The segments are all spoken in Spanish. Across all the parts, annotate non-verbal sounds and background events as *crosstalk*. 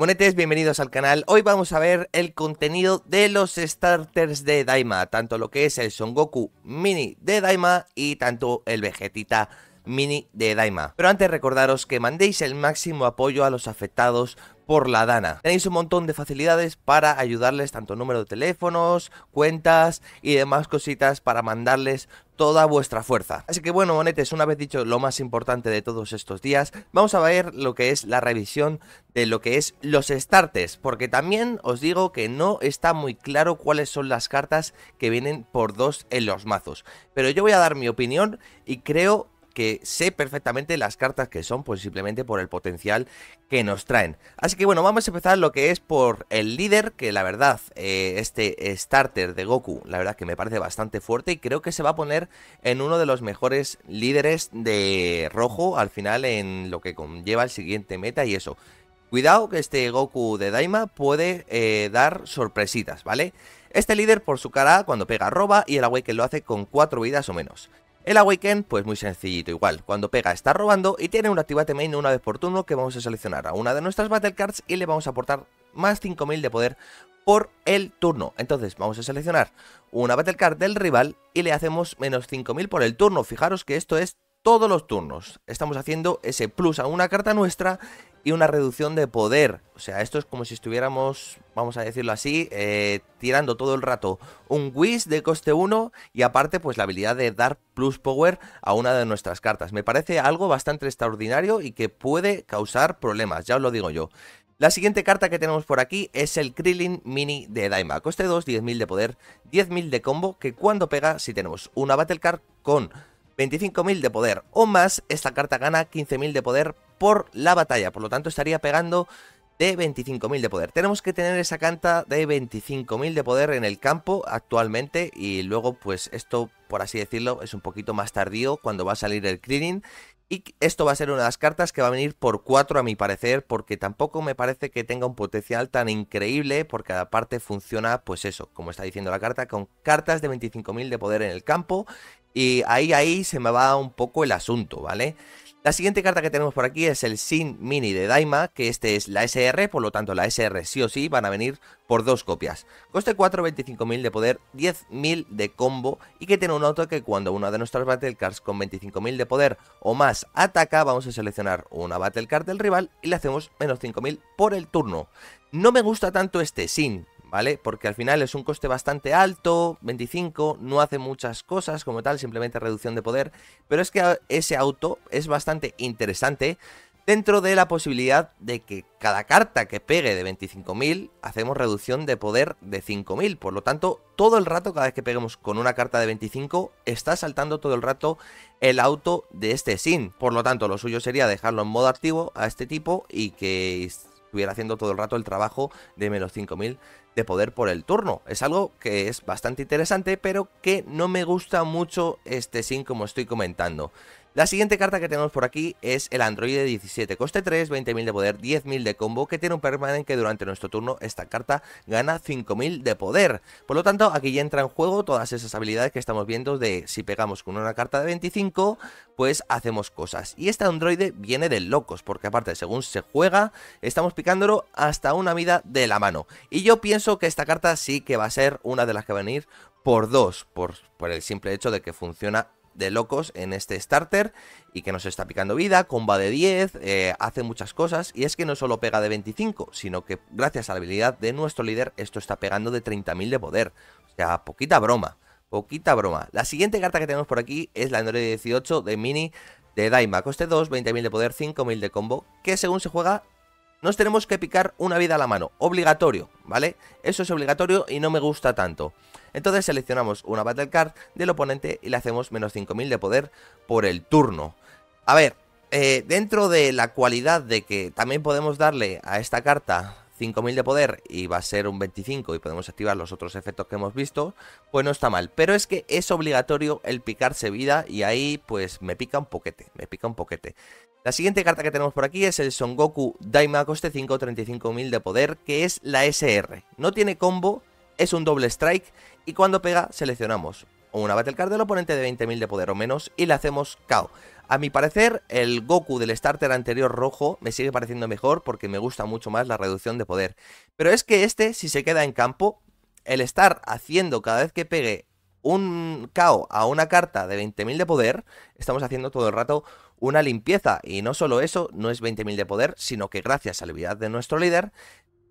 Monetes, bienvenidos al canal. Hoy vamos a ver el contenido de los starters de Daima, tanto lo que es el Son Goku Mini de Daima y tanto el Vegetita Mini de Daima. Pero antes recordaros que mandéis el máximo apoyo a los afectados por la Dana. Tenéis un montón de facilidades para ayudarles, tanto número de teléfonos, cuentas y demás cositas para mandarles toda vuestra fuerza. Así que bueno, monetes, una vez dicho lo más importante de todos estos días, vamos a ver lo que es la revisión de lo que es los startes porque también os digo que no está muy claro cuáles son las cartas que vienen por dos en los mazos. Pero yo voy a dar mi opinión y creo que sé perfectamente las cartas que son, pues simplemente por el potencial que nos traen. Así que bueno, vamos a empezar lo que es por el líder, que la verdad, eh, este starter de Goku, la verdad que me parece bastante fuerte y creo que se va a poner en uno de los mejores líderes de rojo al final en lo que conlleva el siguiente meta y eso. Cuidado que este Goku de Daima puede eh, dar sorpresitas, ¿vale? Este líder por su cara cuando pega roba y el que lo hace con cuatro vidas o menos. El Awaken, pues muy sencillito igual, cuando pega está robando y tiene un activate main una vez por turno que vamos a seleccionar a una de nuestras battle cards y le vamos a aportar más 5000 de poder por el turno. Entonces vamos a seleccionar una battle card del rival y le hacemos menos 5000 por el turno. Fijaros que esto es todos los turnos. Estamos haciendo ese plus a una carta nuestra y una reducción de poder. O sea, esto es como si estuviéramos, vamos a decirlo así, eh, tirando todo el rato un Wish de coste 1 y aparte pues la habilidad de dar plus power a una de nuestras cartas. Me parece algo bastante extraordinario y que puede causar problemas, ya os lo digo yo. La siguiente carta que tenemos por aquí es el Krillin Mini de Daima. Coste 2, 10.000 de poder, 10.000 de combo, que cuando pega, si tenemos una Battle Card con 25.000 de poder o más, esta carta gana 15.000 de poder por la batalla. Por lo tanto, estaría pegando de 25.000 de poder. Tenemos que tener esa carta de 25.000 de poder en el campo actualmente y luego pues esto, por así decirlo, es un poquito más tardío cuando va a salir el cleaning. Y esto va a ser una de las cartas que va a venir por 4 a mi parecer, porque tampoco me parece que tenga un potencial tan increíble, porque aparte funciona, pues eso, como está diciendo la carta, con cartas de 25.000 de poder en el campo y ahí, ahí se me va un poco el asunto, ¿vale? La siguiente carta que tenemos por aquí es el Sin Mini de Daima, que este es la SR, por lo tanto la SR sí o sí van a venir por dos copias. Coste 4, 25.000 de poder, 10.000 de combo y que tiene un auto que cuando una de nuestras Cards con 25.000 de poder o más ataca, vamos a seleccionar una Battle Card del rival y le hacemos menos 5.000 por el turno. No me gusta tanto este Sin, ¿vale? Porque al final es un coste bastante alto, 25, no hace muchas cosas como tal, simplemente reducción de poder, pero es que ese auto es bastante interesante dentro de la posibilidad de que cada carta que pegue de 25.000 hacemos reducción de poder de 5.000, por lo tanto todo el rato cada vez que peguemos con una carta de 25 está saltando todo el rato el auto de este sin, por lo tanto lo suyo sería dejarlo en modo activo a este tipo y que estuviera haciendo todo el rato el trabajo de menos 5000 de poder por el turno. Es algo que es bastante interesante, pero que no me gusta mucho este sin como estoy comentando. La siguiente carta que tenemos por aquí es el androide 17, coste 3, 20.000 de poder, 10.000 de combo, que tiene un permanente que durante nuestro turno esta carta gana 5.000 de poder. Por lo tanto, aquí ya entra en juego todas esas habilidades que estamos viendo de si pegamos con una carta de 25, pues hacemos cosas. Y este androide viene de locos, porque aparte, según se juega, estamos picándolo hasta una vida de la mano. Y yo pienso que esta carta sí que va a ser una de las que va a venir por dos, por, por el simple hecho de que funciona de locos en este starter y que nos está picando vida, comba de 10, eh, hace muchas cosas y es que no solo pega de 25, sino que gracias a la habilidad de nuestro líder esto está pegando de 30.000 de poder. O sea, poquita broma, poquita broma. La siguiente carta que tenemos por aquí es la Android 18 de Mini de Daima, coste 2, 20.000 de poder, 5.000 de combo, que según se juega nos tenemos que picar una vida a la mano, obligatorio, ¿vale? Eso es obligatorio y no me gusta tanto. Entonces seleccionamos una Battle Card del oponente y le hacemos menos 5000 de poder por el turno. A ver, eh, dentro de la cualidad de que también podemos darle a esta carta 5000 de poder y va a ser un 25 y podemos activar los otros efectos que hemos visto, pues no está mal. Pero es que es obligatorio el picarse vida y ahí pues me pica un poquete, me pica un poquete. La siguiente carta que tenemos por aquí es el Son Goku Daima, coste 5, 35.000 de poder, que es la SR. No tiene combo, es un doble strike y cuando pega seleccionamos una Battle Card del oponente de 20.000 de poder o menos y le hacemos KO. A mi parecer, el Goku del starter anterior rojo me sigue pareciendo mejor porque me gusta mucho más la reducción de poder. Pero es que este, si se queda en campo, el estar haciendo cada vez que pegue un KO a una carta de 20.000 de poder, estamos haciendo todo el rato una limpieza. Y no solo eso, no es 20.000 de poder, sino que gracias a la habilidad de nuestro líder,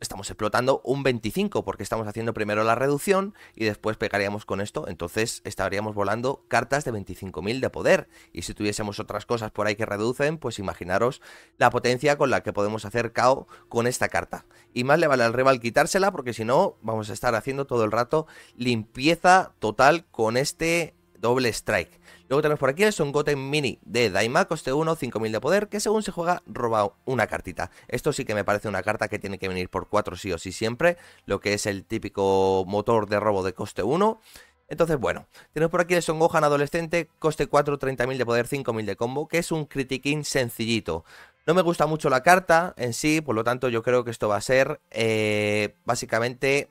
estamos explotando un 25 porque estamos haciendo primero la reducción y después pegaríamos con esto, entonces estaríamos volando cartas de 25.000 de poder. Y si tuviésemos otras cosas por ahí que reducen, pues imaginaros la potencia con la que podemos hacer KO con esta carta. Y más le vale al rival quitársela porque si no vamos a estar haciendo todo el rato limpieza total con este doble strike. Luego tenemos por aquí el Son Goten Mini de Daima, coste 1, 5000 de poder, que según se juega roba una cartita. Esto sí que me parece una carta que tiene que venir por 4 sí o sí siempre, lo que es el típico motor de robo de coste 1. Entonces, bueno, tenemos por aquí el Son Gohan adolescente, coste 4, 30.000 de poder, 5.000 de combo, que es un critiquín sencillito. No me gusta mucho la carta en sí, por lo tanto yo creo que esto va a ser eh, básicamente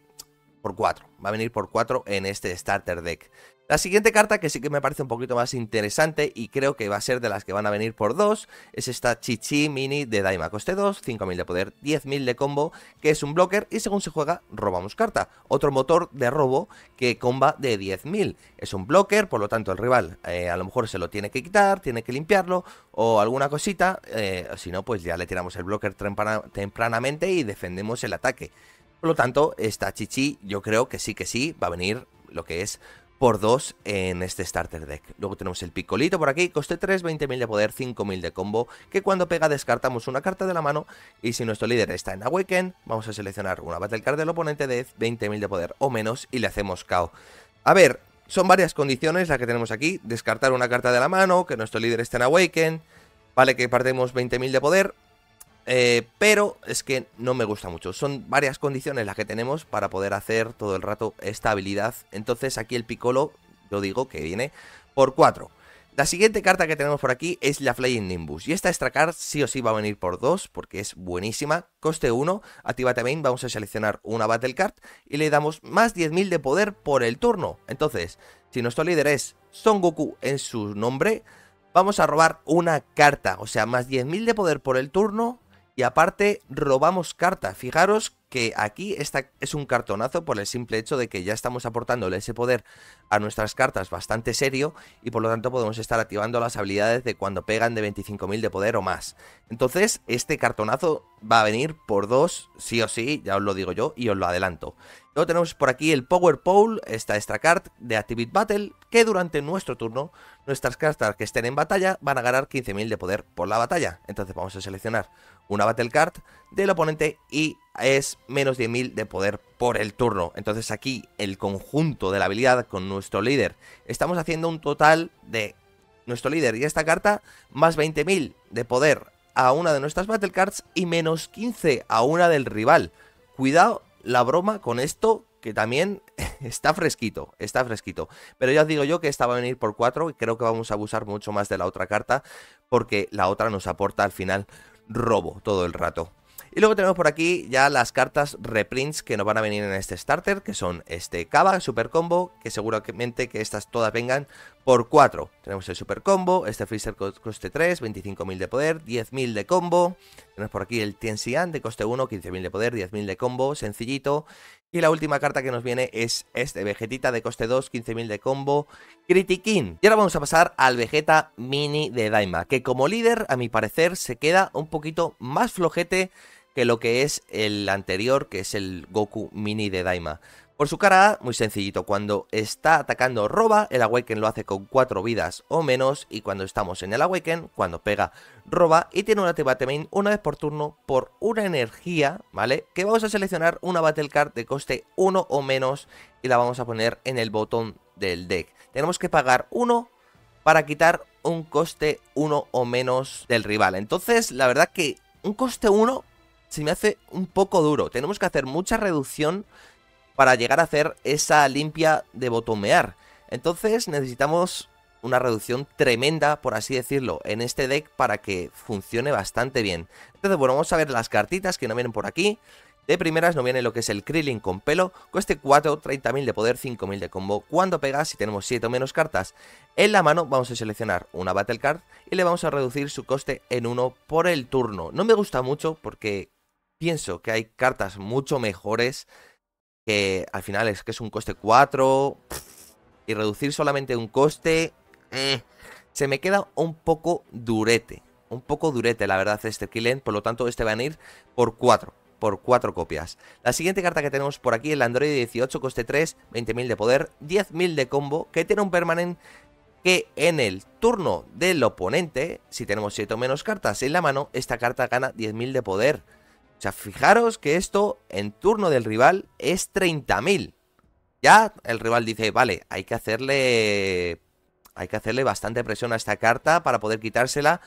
por 4. Va a venir por 4 en este starter deck. La siguiente carta que sí que me parece un poquito más interesante y creo que va a ser de las que van a venir por dos es esta Chichi Mini de Daima coste 2, 5000 de poder, 10000 de combo, que es un blocker y según se juega robamos carta. Otro motor de robo que comba de 10000. Es un blocker, por lo tanto el rival eh, a lo mejor se lo tiene que quitar, tiene que limpiarlo o alguna cosita, eh, si no pues ya le tiramos el blocker tempranamente y defendemos el ataque. Por lo tanto, esta Chichi yo creo que sí que sí va a venir lo que es por 2 en este starter deck. Luego tenemos el picolito por aquí, coste 3, 20.000 de poder, 5.000 de combo, que cuando pega descartamos una carta de la mano y si nuestro líder está en Awaken, vamos a seleccionar una battle card del oponente de 20.000 de poder o menos y le hacemos KO. A ver, son varias condiciones las que tenemos aquí, descartar una carta de la mano, que nuestro líder esté en Awaken, vale que partemos 20.000 de poder eh, pero es que no me gusta mucho. Son varias condiciones las que tenemos para poder hacer todo el rato esta habilidad. Entonces aquí el picolo yo digo que viene por 4. La siguiente carta que tenemos por aquí es la Flying Nimbus. Y esta extra card sí o sí va a venir por 2 porque es buenísima. Coste 1, activa también vamos a seleccionar una Battle Card y le damos más 10.000 de poder por el turno. Entonces, si nuestro líder es Son Goku en su nombre, vamos a robar una carta. O sea, más 10.000 de poder por el turno y aparte, robamos carta. Fijaros que aquí esta es un cartonazo por el simple hecho de que ya estamos aportándole ese poder a nuestras cartas bastante serio y por lo tanto podemos estar activando las habilidades de cuando pegan de 25.000 de poder o más. Entonces, este cartonazo va a venir por dos, sí o sí, ya os lo digo yo y os lo adelanto. Luego tenemos por aquí el Power Pole, esta extra card de Activate Battle, que durante nuestro turno, nuestras cartas que estén en batalla van a ganar 15.000 de poder por la batalla. Entonces vamos a seleccionar una Battle Card del oponente y es menos 10.000 de poder por el turno. Entonces aquí el conjunto de la habilidad con nuestro líder, estamos haciendo un total de nuestro líder y esta carta más 20.000 de poder a una de nuestras Battle Cards y menos 15 a una del rival. Cuidado la broma con esto que también *laughs* está fresquito, está fresquito. Pero ya os digo yo que esta va a venir por 4 y creo que vamos a abusar mucho más de la otra carta porque la otra nos aporta al final robo todo el rato. Y luego tenemos por aquí ya las cartas reprints que nos van a venir en este starter, que son este Kava, Super Combo, que seguramente que estas todas vengan por 4. Tenemos el super combo, este Freezer coste 3, 25.000 de poder, 10.000 de combo. Tenemos por aquí el Sian de coste 1, 15.000 de poder, 10.000 de combo, sencillito. Y la última carta que nos viene es este Vegetita de coste 2, 15.000 de combo, Critiquín. Y ahora vamos a pasar al Vegeta Mini de Daima, que como líder, a mi parecer, se queda un poquito más flojete que lo que es el anterior, que es el Goku Mini de Daima. Por su cara muy sencillito, cuando está atacando roba, el Awaken lo hace con 4 vidas o menos y cuando estamos en el Awaken, cuando pega, roba y tiene un activate main una vez por turno por una energía, ¿vale? Que vamos a seleccionar una Battle Card de coste 1 o menos y la vamos a poner en el botón del deck. Tenemos que pagar 1 para quitar un coste 1 o menos del rival. Entonces, la verdad que un coste 1 se me hace un poco duro. Tenemos que hacer mucha reducción para llegar a hacer esa limpia de botomear. Entonces necesitamos una reducción tremenda, por así decirlo, en este deck para que funcione bastante bien. Entonces, bueno, vamos a ver las cartitas que no vienen por aquí. De primeras no viene lo que es el Krillin con pelo, coste 4, 30.000 de poder, 5.000 de combo. Cuando pega, si tenemos 7 o menos cartas en la mano, vamos a seleccionar una Battle Card y le vamos a reducir su coste en 1 por el turno. No me gusta mucho porque pienso que hay cartas mucho mejores que al final es que es un coste 4 y reducir solamente un coste eh, se me queda un poco durete, un poco durete la verdad este Killen, por lo tanto este va a ir por 4 por 4 copias. La siguiente carta que tenemos por aquí, el Android 18, coste 3, 20.000 de poder, 10.000 de combo, que tiene un permanente que en el turno del oponente, si tenemos 7 o menos cartas en la mano, esta carta gana 10.000 de poder. O sea, fijaros que esto en turno del rival es 30.000. Ya el rival dice, vale, hay que hacerle... Hay que hacerle bastante presión a esta carta para poder quitársela.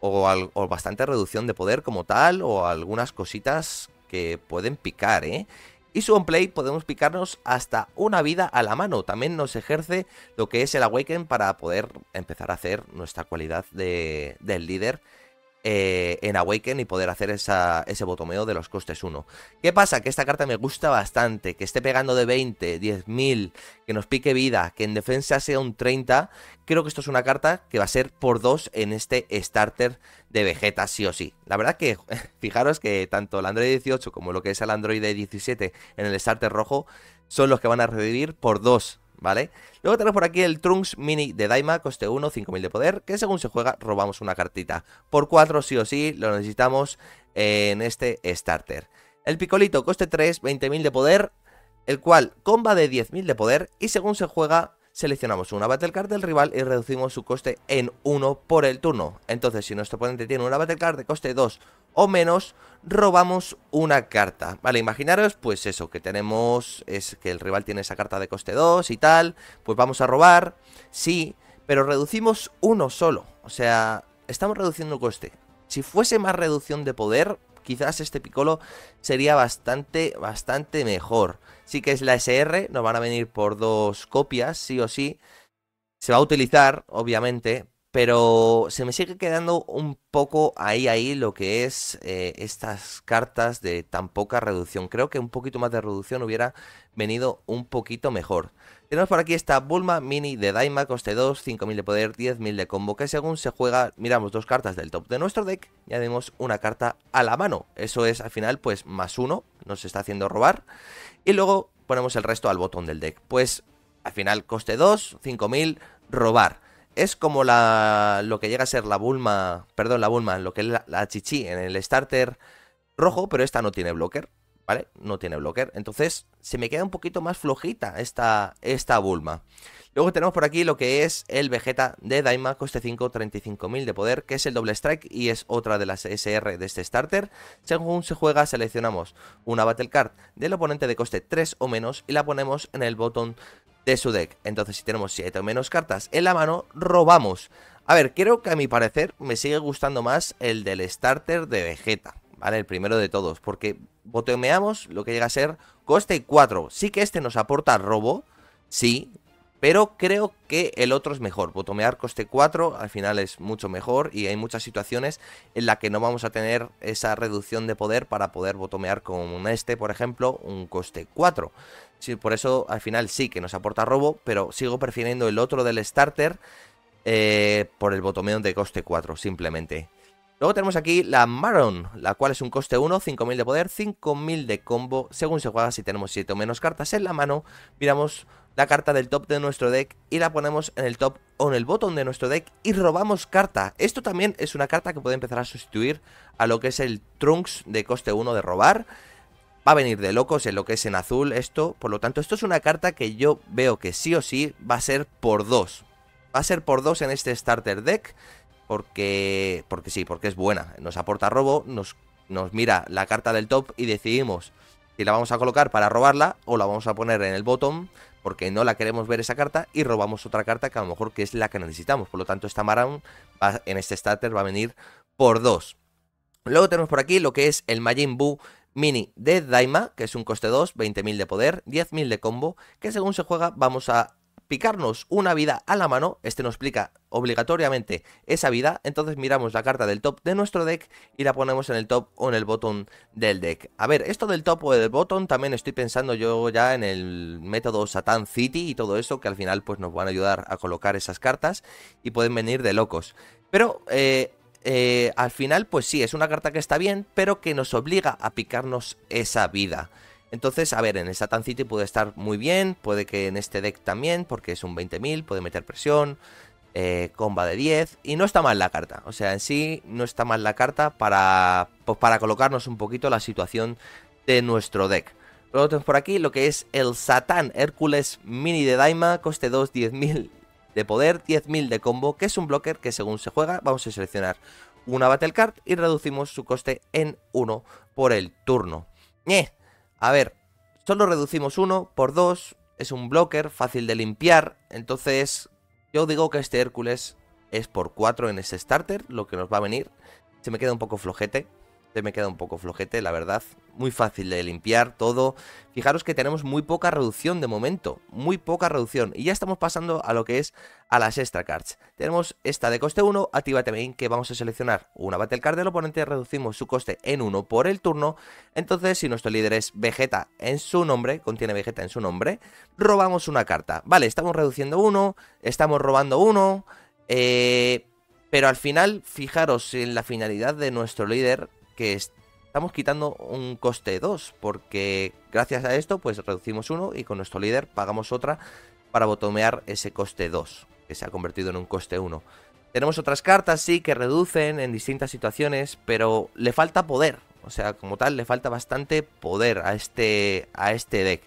O, bastante reducción de poder como tal. O algunas cositas que pueden picar, ¿eh? Y su on-play podemos picarnos hasta una vida a la mano. También nos ejerce lo que es el Awaken para poder empezar a hacer nuestra cualidad de, del líder eh, en Awaken y poder hacer ese botomeo de los costes 1. ¿Qué pasa? Que esta carta me gusta bastante, que esté pegando de 20, 10.000, que nos pique vida, que en defensa sea un 30. Creo que esto es una carta que va a ser por 2 en este starter de Vegeta sí o sí. La verdad que *laughs* fijaros que tanto el Android 18 como lo que es el Android 17 en el starter rojo son los que van a revivir por 2 ¿vale? Luego tenemos por aquí el Trunks Mini de Daima, coste 1, 5000 de poder, que según se juega robamos una cartita. Por 4 sí o sí lo necesitamos en este starter. El Picolito, coste 3, 20.000 de poder, el cual comba de 10.000 de poder y según se juega seleccionamos una Battle Card del rival y reducimos su coste en 1 por el turno. Entonces, si nuestro oponente tiene una Battle Card de coste 2 o menos, robamos una carta. Vale, imaginaros, pues eso, que tenemos, es que el rival tiene esa carta de coste 2 y tal, pues vamos a robar, sí, pero reducimos uno solo, o sea, estamos reduciendo el coste. Si fuese más reducción de poder, quizás este Piccolo sería bastante, bastante mejor. Sí que es la SR, nos van a venir por dos copias, sí o sí. Se va a utilizar, obviamente, pero se me sigue quedando un poco ahí, ahí lo que es eh, estas cartas de tan poca reducción. Creo que un poquito más de reducción hubiera venido un poquito mejor. Tenemos por aquí esta Bulma Mini de Daima, coste 2, 5000 de poder, 10000 de combo, que según se juega, miramos dos cartas del top de nuestro deck y tenemos una carta a la mano. Eso es al final pues más uno, nos está haciendo robar. Y luego ponemos el resto al botón del deck. Pues al final coste 2, 5000, robar es como la, lo que llega a ser la Bulma, perdón, la Bulma, lo que es la, Chichi en el starter rojo, pero esta no tiene blocker, ¿vale? No tiene blocker, entonces se me queda un poquito más flojita esta, esta Bulma. Luego tenemos por aquí lo que es el Vegeta de Daima, coste 5, 35.000 de poder, que es el doble strike y es otra de las SR de este starter. Según se juega, seleccionamos una battle card del oponente de coste 3 o menos y la ponemos en el botón de su deck. Entonces, si tenemos 7 o menos cartas en la mano, robamos. A ver, creo que a mi parecer me sigue gustando más el del starter de Vegeta, ¿vale? El primero de todos, porque botomeamos lo que llega a ser coste 4. Sí que este nos aporta robo, sí, pero creo que el otro es mejor. Botomear coste 4 al final es mucho mejor y hay muchas situaciones en las que no vamos a tener esa reducción de poder para poder botomear con este, por ejemplo, un coste 4 por eso al final sí que nos aporta robo, pero sigo prefiriendo el otro del starter eh, por el botomeón de coste 4, simplemente. Luego tenemos aquí la Maron, la cual es un coste 1, 5000 de poder, 5000 de combo. Según se juega, si tenemos 7 o menos cartas en la mano, miramos la carta del top de nuestro deck y la ponemos en el top o en el botón de nuestro deck y robamos carta. Esto también es una carta que puede empezar a sustituir a lo que es el Trunks de coste 1 de robar va a venir de locos en lo que es en azul esto. Por lo tanto, esto es una carta que yo veo que sí o sí va a ser por dos. Va a ser por dos en este starter deck. Porque, porque sí, porque es buena. Nos aporta robo, nos, nos mira la carta del top y decidimos si la vamos a colocar para robarla o la vamos a poner en el bottom porque no la queremos ver esa carta y robamos otra carta que a lo mejor que es la que necesitamos. Por lo tanto, esta Maroon en este starter va a venir por dos. Luego tenemos por aquí lo que es el Majin Buu Mini de Daima, que es un coste 2, 20.000 de poder, 10.000 de combo, que según se juega vamos a picarnos una vida a la mano, este nos explica obligatoriamente esa vida, entonces miramos la carta del top de nuestro deck y la ponemos en el top o en el botón del deck. A ver, esto del top o del bottom también estoy pensando yo ya en el método Satan City y todo eso, que al final pues nos van a ayudar a colocar esas cartas y pueden venir de locos. Pero eh, eh, al final, pues sí, es una carta que está bien, pero que nos obliga a picarnos esa vida. Entonces, a ver, en el Satan City puede estar muy bien, puede que en este deck también, porque es un 20.000, puede meter presión, eh, comba de 10, y no está mal la carta. O sea, en sí no está mal la carta para, pues, para colocarnos un poquito la situación de nuestro deck. Luego tenemos por aquí lo que es el Satan Hércules Mini de Daima, coste 2, 10.000 de poder, 10.000 de combo, que es un blocker que según se juega vamos a seleccionar una battle card y reducimos su coste en 1 por el turno. A ver, solo reducimos 1 por 2, es un blocker fácil de limpiar, entonces yo digo que este Hércules es por 4 en ese starter, lo que nos va a venir. Se me queda un poco flojete, me queda un poco flojete, la verdad. Muy fácil de limpiar todo. Fijaros que tenemos muy poca reducción de momento, muy poca reducción. Y ya estamos pasando a lo que es a las extra cards. Tenemos esta de coste 1, activa también... que vamos a seleccionar una battle card del oponente, reducimos su coste en 1 por el turno. Entonces, si nuestro líder es Vegeta en su nombre, contiene Vegeta en su nombre, robamos una carta. Vale, estamos reduciendo 1, estamos robando 1, eh, Pero al final, fijaros en la finalidad de nuestro líder, que estamos quitando un coste 2, porque gracias a esto pues reducimos uno y con nuestro líder pagamos otra para botomear ese coste 2, que se ha convertido en un coste 1. Tenemos otras cartas, sí, que reducen en distintas situaciones, pero le falta poder. O sea, como tal, le falta bastante poder a este, a este deck.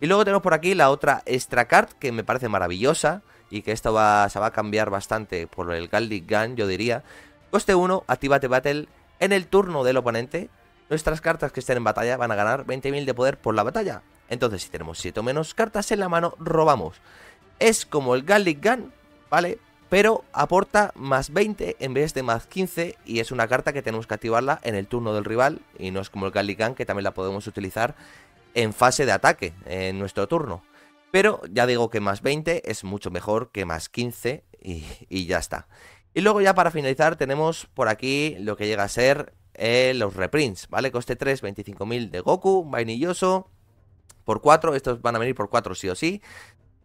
Y luego tenemos por aquí la otra extra card que me parece maravillosa y que esto va, se va a cambiar bastante por el Galdic Gun, yo diría. Coste 1, activate Battle en el turno del oponente, nuestras cartas que estén en batalla van a ganar 20.000 de poder por la batalla. Entonces, si tenemos 7 o menos cartas en la mano, robamos. Es como el Gallic Gun, ¿vale? Pero aporta más 20 en vez de más 15 y es una carta que tenemos que activarla en el turno del rival y no es como el Gallic Gun que también la podemos utilizar en fase de ataque, en nuestro turno. Pero ya digo que más 20 es mucho mejor que más 15 y, y ya está. Y luego ya para finalizar tenemos por aquí lo que llega a ser eh, los reprints, ¿vale? Coste 3, 25.000 de Goku, vainilloso, por 4, estos van a venir por 4 sí o sí.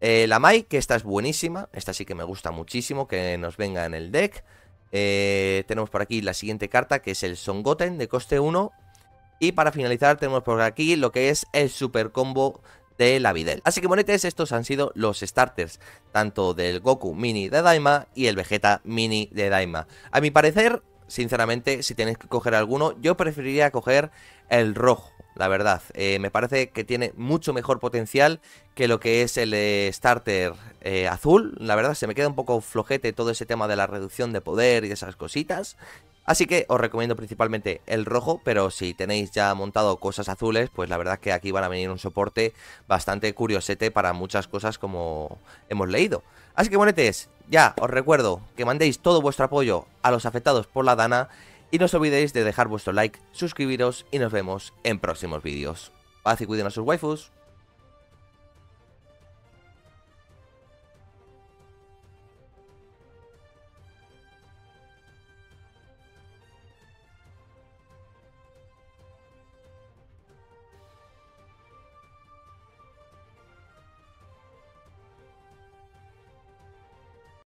Eh, la Mai, que esta es buenísima, esta sí que me gusta muchísimo, que nos venga en el deck. Eh, tenemos por aquí la siguiente carta, que es el Songoten de coste 1. Y para finalizar tenemos por aquí lo que es el super combo de la Videl. Así que monetes, pues, estos han sido los starters, tanto del Goku Mini de Daima y el Vegeta Mini de Daima. A mi parecer, sinceramente, si tenéis que coger alguno, yo preferiría coger el rojo, la verdad. Eh, me parece que tiene mucho mejor potencial que lo que es el eh, starter eh, azul. La verdad, se me queda un poco flojete todo ese tema de la reducción de poder y esas cositas. Así que os recomiendo principalmente el rojo, pero si tenéis ya montado cosas azules, pues la verdad que aquí van a venir un soporte bastante curiosete para muchas cosas como hemos leído. Así que monetes, ya os recuerdo que mandéis todo vuestro apoyo a los afectados por la Dana y no os olvidéis de dejar vuestro like, suscribiros y nos vemos en próximos vídeos. Paz y cuiden a sus waifus.